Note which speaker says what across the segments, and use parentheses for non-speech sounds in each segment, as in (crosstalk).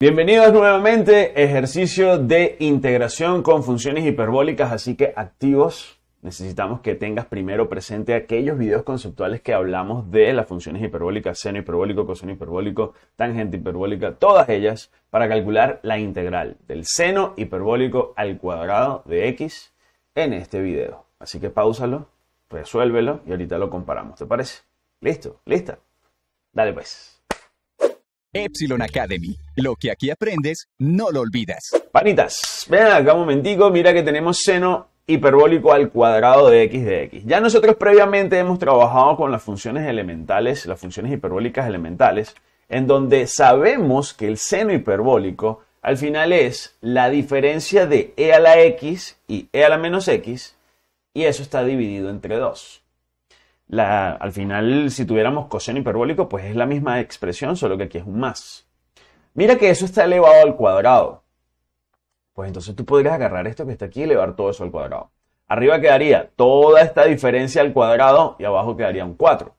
Speaker 1: Bienvenidos nuevamente, ejercicio de integración con funciones hiperbólicas, así que activos, necesitamos que tengas primero presente aquellos videos conceptuales que hablamos de las funciones hiperbólicas, seno hiperbólico, coseno hiperbólico, tangente hiperbólica, todas ellas para calcular la integral del seno hiperbólico al cuadrado de x en este video. Así que pausalo, resuélvelo y ahorita lo comparamos, ¿te parece? ¿Listo? ¿Lista? Dale pues. Epsilon Academy. Lo que aquí aprendes, no lo olvidas. Panitas, ven acá un momentico, mira que tenemos seno hiperbólico al cuadrado de x de x. Ya nosotros previamente hemos trabajado con las funciones elementales, las funciones hiperbólicas elementales, en donde sabemos que el seno hiperbólico al final es la diferencia de e a la x y e a la menos x, y eso está dividido entre 2 al final, si tuviéramos coseno hiperbólico, pues es la misma expresión, solo que aquí es un más. Mira que eso está elevado al cuadrado. Pues entonces tú podrías agarrar esto que está aquí y elevar todo eso al cuadrado. Arriba quedaría toda esta diferencia al cuadrado y abajo quedaría un 4.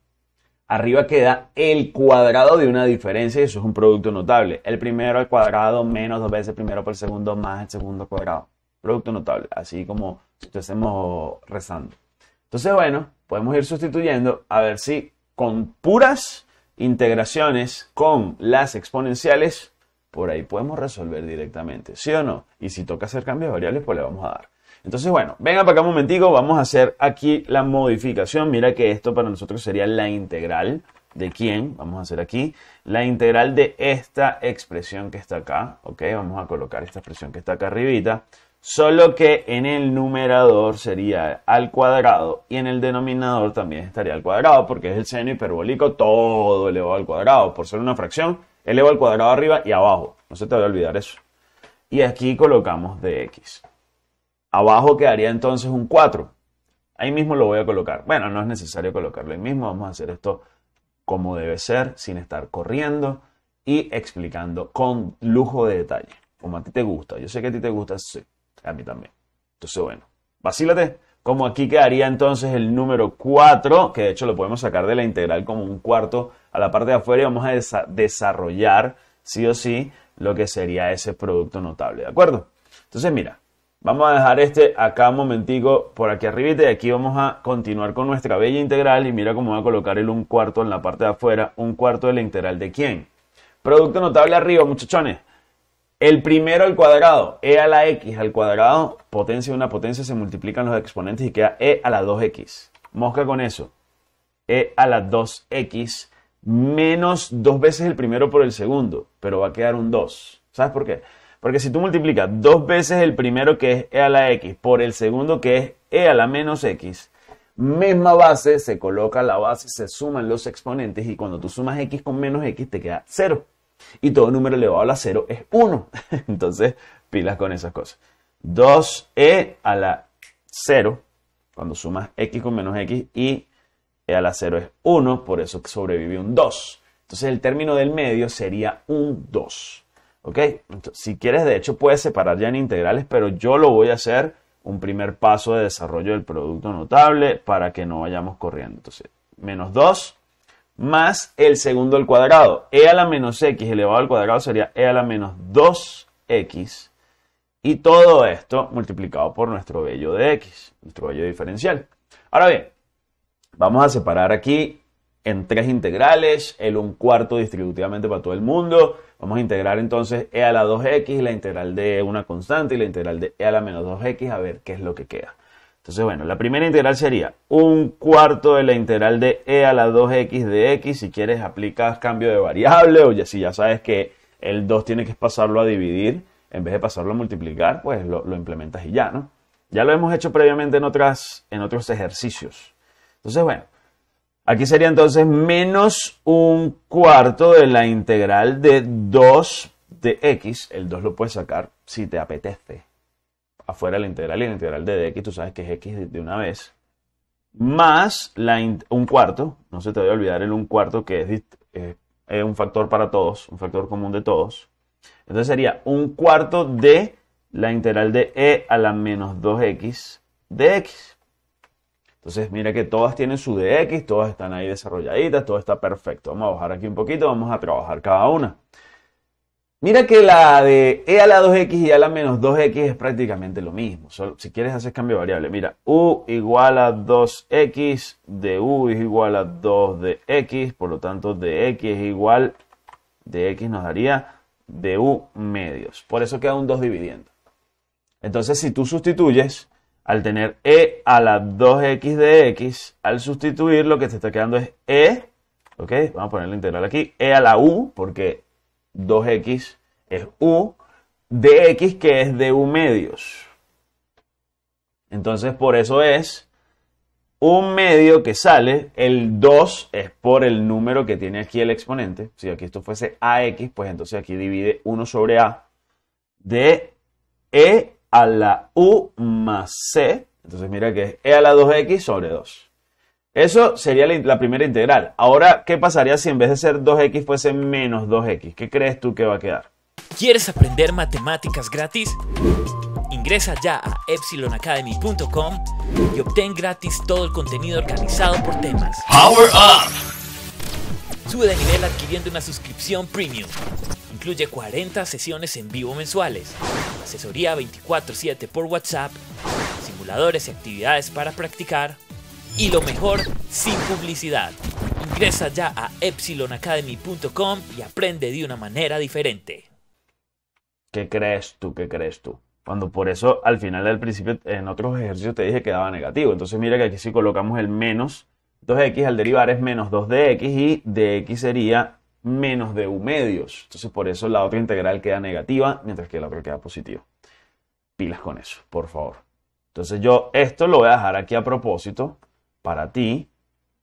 Speaker 1: Arriba queda el cuadrado de una diferencia y eso es un producto notable. El primero al cuadrado menos dos veces primero por segundo más el segundo cuadrado. Producto notable, así como si estuviésemos rezando. Entonces, bueno, podemos ir sustituyendo a ver si con puras integraciones con las exponenciales, por ahí podemos resolver directamente, ¿sí o no? Y si toca hacer cambios de variables, pues le vamos a dar. Entonces, bueno, venga para acá un momentico, vamos a hacer aquí la modificación. Mira que esto para nosotros sería la integral de quién, vamos a hacer aquí, la integral de esta expresión que está acá, ¿ok? Vamos a colocar esta expresión que está acá arribita, solo que en el numerador sería al cuadrado y en el denominador también estaría al cuadrado porque es el seno hiperbólico todo elevado al cuadrado, por ser una fracción, elevado al cuadrado arriba y abajo, no se te va a olvidar eso. Y aquí colocamos dx. Abajo quedaría entonces un 4. Ahí mismo lo voy a colocar. Bueno, no es necesario colocarlo ahí mismo, vamos a hacer esto como debe ser, sin estar corriendo y explicando con lujo de detalle, como a ti te gusta. Yo sé que a ti te gusta, sí, a mí también. Entonces, bueno, vacílate. Como aquí quedaría entonces el número 4, que de hecho lo podemos sacar de la integral como un cuarto a la parte de afuera y vamos a desarrollar sí o sí lo que sería ese producto notable, ¿de acuerdo? Entonces, mira, Vamos a dejar este acá un momentico por aquí arribita y aquí vamos a continuar con nuestra bella integral y mira cómo va a colocar el un cuarto en la parte de afuera, un cuarto de la integral de quién. Producto notable arriba, muchachones. El primero al cuadrado, e a la x al cuadrado, potencia de una potencia, se multiplican los exponentes y queda e a la 2x. Mosca con eso. e a la 2x menos dos veces el primero por el segundo, pero va a quedar un 2. ¿Sabes por qué? Porque si tú multiplicas dos veces el primero que es e a la x por el segundo que es e a la menos x, misma base, se coloca la base, se suman los exponentes y cuando tú sumas x con menos x te queda 0. Y todo número elevado a la 0 es 1. (laughs) Entonces, pilas con esas cosas. 2e a la 0, cuando sumas x con menos x y e a la 0 es 1, por eso sobrevive un 2. Entonces el término del medio sería un 2. ¿Ok? si quieres, de hecho, puedes separar ya en integrales, pero yo lo voy a hacer un primer paso de desarrollo del producto notable para que no vayamos corriendo. Entonces, menos 2 más el segundo al cuadrado. E a la menos x elevado al cuadrado sería e a la menos 2x. Y todo esto multiplicado por nuestro bello de x, nuestro bello diferencial. Ahora bien, vamos a separar aquí en tres integrales, el un cuarto distributivamente para todo el mundo, Vamos a integrar entonces e a la 2x, la integral de una constante y la integral de e a la menos 2x a ver qué es lo que queda. Entonces, bueno, la primera integral sería un cuarto de la integral de e a la 2x de x. Si quieres, aplicas cambio de variable o si ya sabes que el 2 tiene que pasarlo a dividir en vez de pasarlo a multiplicar, pues lo, lo implementas y ya, ¿no? Ya lo hemos hecho previamente en, otras, en otros ejercicios. Entonces, bueno, Aquí sería entonces menos un cuarto de la integral de 2 de x. El 2 lo puedes sacar si te apetece. Afuera la integral y la integral de x, tú sabes que es x de una vez. Más un cuarto, no se te debe olvidar el un cuarto que es, es un factor para todos, un factor común de todos. Entonces sería un cuarto de la integral de e a la menos 2x de x. Entonces, mira que todas tienen su DX, todas están ahí desarrolladitas, todo está perfecto. Vamos a bajar aquí un poquito, vamos a trabajar cada una. Mira que la de E a la 2X y a la menos 2X es prácticamente lo mismo. si quieres hacer cambio de variable. Mira, U igual a 2X, de U es igual a 2 de X, por lo tanto de X es igual, de X nos daría de U medios. Por eso queda un 2 dividiendo. Entonces si tú sustituyes al tener e a la 2x de x, al sustituir lo que te está quedando es e, ok, vamos a poner la integral aquí, e a la u, porque 2x es u, de x que es de u medios. Entonces por eso es un medio que sale, el 2 es por el número que tiene aquí el exponente, si aquí esto fuese ax, pues entonces aquí divide 1 sobre a de e a la u más c. Entonces mira que es e a la 2x sobre 2. Eso sería la, primera integral. Ahora, ¿qué pasaría si en vez de ser 2x fuese menos 2x? ¿Qué crees tú que va a quedar?
Speaker 2: ¿Quieres aprender matemáticas gratis? Ingresa ya a epsilonacademy.com y obtén gratis todo el contenido organizado por temas. Power Up. Sube de nivel adquiriendo una suscripción premium. Incluye 40 sesiones en vivo mensuales asesoría 24/7 por WhatsApp, simuladores y actividades para practicar y lo mejor sin publicidad. Ingresa ya a epsilonacademy.com y aprende de una manera diferente.
Speaker 1: ¿Qué crees tú? ¿Qué crees tú? Cuando por eso al final del principio en otros ejercicios te dije que daba negativo. Entonces mira que aquí si colocamos el menos 2x al derivar es menos 2dx y dx sería menos de un medios. Entonces por eso la otra integral queda negativa, mientras que la otra queda positiva. Pilas con eso, por favor. Entonces yo esto lo voy a dejar aquí a propósito para ti,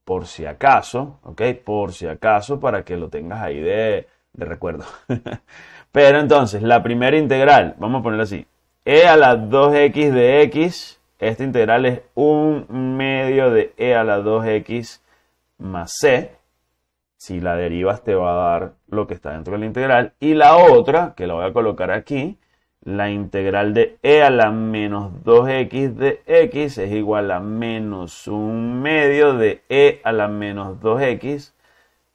Speaker 1: por si acaso, ¿ok? Por si acaso, para que lo tengas ahí de, recuerdo. (laughs) Pero entonces, la primera integral, vamos a ponerla así. E a la 2x de x, esta integral es un medio de e a la 2x más c si la derivas te va a dar lo que está dentro de la integral. Y la otra, que la voy a colocar aquí, la integral de e a la menos 2x de x es igual a menos un medio de e a la menos 2x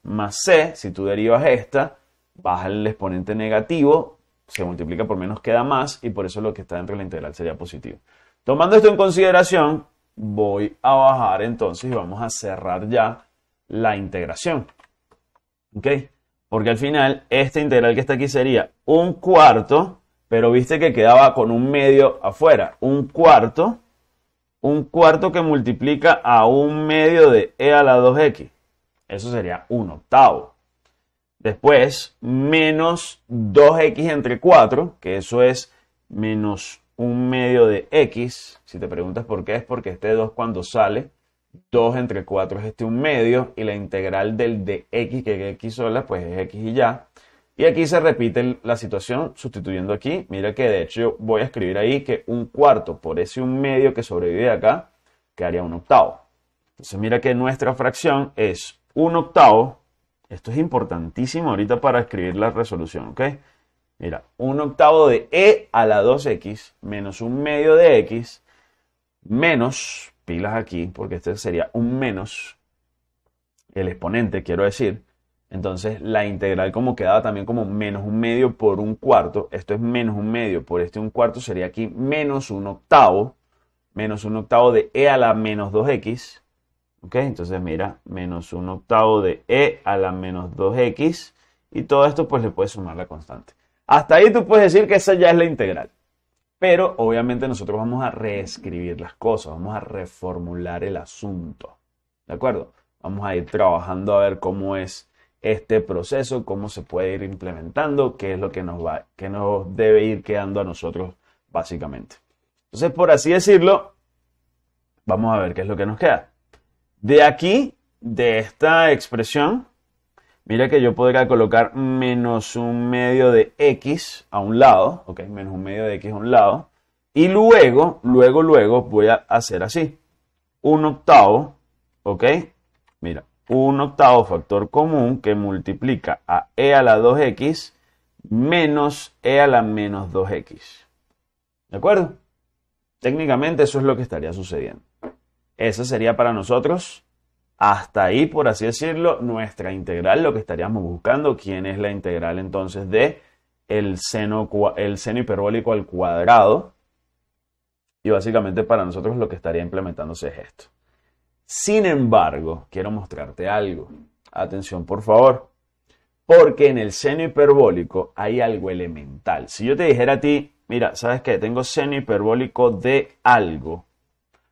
Speaker 1: más c. Si tú derivas esta, baja el exponente negativo, se multiplica por menos queda más y por eso lo que está dentro de la integral sería positivo. Tomando esto en consideración, voy a bajar entonces y vamos a cerrar ya la integración. ¿Ok? Porque al final, esta integral que está aquí sería un cuarto, pero viste que quedaba con un medio afuera. Un cuarto, un cuarto que multiplica a un medio de e a la 2x. Eso sería un octavo. Después, menos 2x entre 4, que eso es menos un medio de x. Si te preguntas por qué, es porque este 2 cuando sale 2 entre 4 es este un medio y la integral del de x, que es x sola, pues es x y ya. Y aquí se repite la situación sustituyendo aquí. Mira que de hecho yo voy a escribir ahí que un cuarto por ese un medio que sobrevive acá que haría un octavo. Entonces mira que nuestra fracción es un octavo. Esto es importantísimo ahorita para escribir la resolución, ¿ok? Mira, un octavo de e a la 2x menos un medio de x menos pilas aquí, porque este sería un menos el exponente, quiero decir. Entonces la integral como quedaba también como menos un medio por un cuarto. Esto es menos un medio por este un cuarto. Sería aquí menos un octavo. Menos un octavo de e a la menos 2x. ¿Ok? Entonces mira, menos un octavo de e a la menos 2x. Y todo esto pues le puedes sumar la constante. Hasta ahí tú puedes decir que esa ya es la integral. Pero obviamente nosotros vamos a reescribir las cosas, vamos a reformular el asunto. ¿De acuerdo? Vamos a ir trabajando a ver cómo es este proceso, cómo se puede ir implementando, qué es lo que nos, va, qué nos debe ir quedando a nosotros básicamente. Entonces, por así decirlo, vamos a ver qué es lo que nos queda. De aquí, de esta expresión, Mira que yo podría colocar menos un medio de x a un lado, ok, menos un medio de x a un lado. Y luego, luego, luego voy a hacer así. Un octavo, ok, mira, un octavo factor común que multiplica a e a la 2x menos e a la menos 2x. ¿De acuerdo? Técnicamente eso es lo que estaría sucediendo. eso sería para nosotros hasta ahí, por así decirlo, nuestra integral, lo que estaríamos buscando, ¿quién es la integral entonces de el seno, el seno hiperbólico al cuadrado? Y básicamente para nosotros lo que estaría implementándose es esto. Sin embargo, quiero mostrarte algo. Atención, por favor. Porque en el seno hiperbólico hay algo elemental. Si yo te dijera a ti, mira, ¿sabes qué? Tengo seno hiperbólico de algo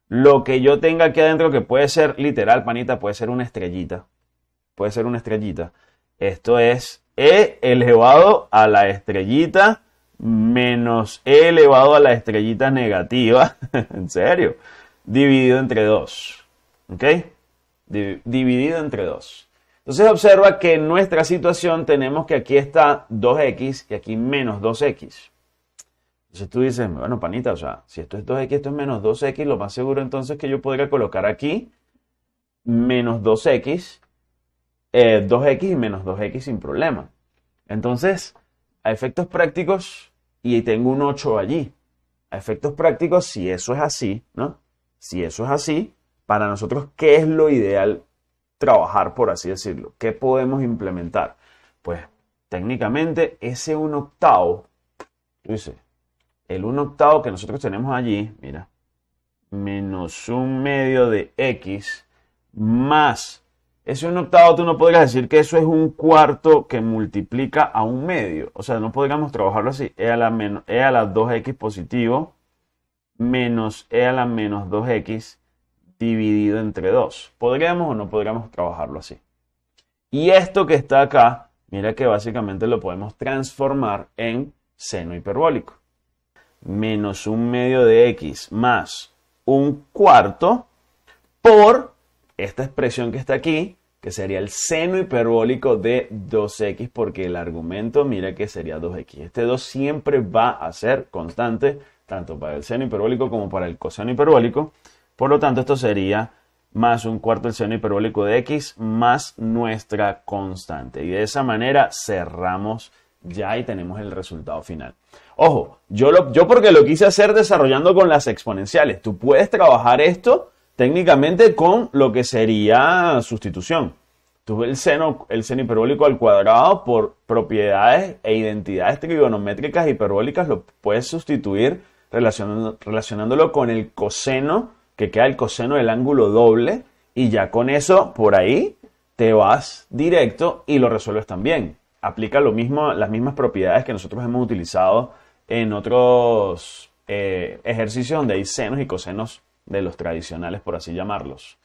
Speaker 1: lo que yo tenga aquí adentro, que puede ser literal, panita, puede ser una estrellita. Puede ser una estrellita. Esto es E elevado a la estrellita menos E elevado a la estrellita negativa. (laughs) en serio. Dividido entre 2. ¿Ok? dividido entre 2. Entonces observa que en nuestra situación tenemos que aquí está 2x y aquí menos 2x. Entonces tú dices, bueno, panita, o sea, si esto es 2x, esto es menos 2x, lo más seguro entonces es que yo podría colocar aquí menos 2x, 2x eh, y menos 2x sin problema. Entonces, a efectos prácticos, y tengo un 8 allí. A efectos prácticos, si eso es así, ¿no? Si eso es así, para nosotros, ¿qué es lo ideal trabajar, por así decirlo? ¿Qué podemos implementar? Pues técnicamente ese un octavo, tú dices, el 1 octavo que nosotros tenemos allí, mira, menos un medio de x más ese 1 octavo, tú no podrías decir que eso es un cuarto que multiplica a un medio. O sea, no podríamos trabajarlo así. E la, menos, e a la 2x positivo menos e a la menos 2x dividido entre 2. ¿Podríamos o no podríamos trabajarlo así? Y esto que está acá, mira que básicamente lo podemos transformar en seno hiperbólico menos un medio de x más un cuarto por esta expresión que está aquí, que sería el seno hiperbólico de 2x, porque el argumento mira que sería 2x. Este 2 siempre va a ser constante, tanto para el seno hiperbólico como para el coseno hiperbólico. Por lo tanto, esto sería más un cuarto del seno hiperbólico de x más nuestra constante. Y de esa manera cerramos ya ahí tenemos el resultado final. Ojo, yo, yo porque lo quise hacer desarrollando con las exponenciales. Tú puedes trabajar esto técnicamente con lo que sería sustitución. Tú el seno, el seno hiperbólico al cuadrado por propiedades e identidades trigonométricas hiperbólicas lo puedes sustituir relacionándolo con el coseno, que queda el coseno del ángulo doble, y ya con eso por ahí te vas directo y lo resuelves también aplica lo mismo, las mismas propiedades que nosotros hemos utilizado en otros eh, ejercicios donde hay senos y cosenos de los tradicionales, por así llamarlos.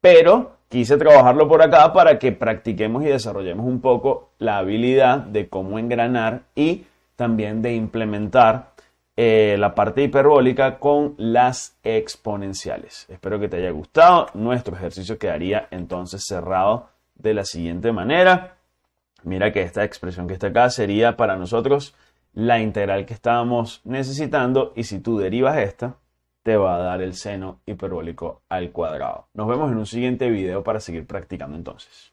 Speaker 1: Pero quise trabajarlo por acá para que practiquemos y desarrollemos un poco la habilidad de cómo engranar y también de implementar eh, la parte hiperbólica con las exponenciales. Espero que te haya gustado. Nuestro ejercicio quedaría entonces cerrado de la siguiente manera. Mira que esta expresión que está acá sería para nosotros la integral que estábamos necesitando y si tú derivas esta, te va a dar el seno hiperbólico al cuadrado. Nos vemos en un siguiente video para seguir practicando entonces.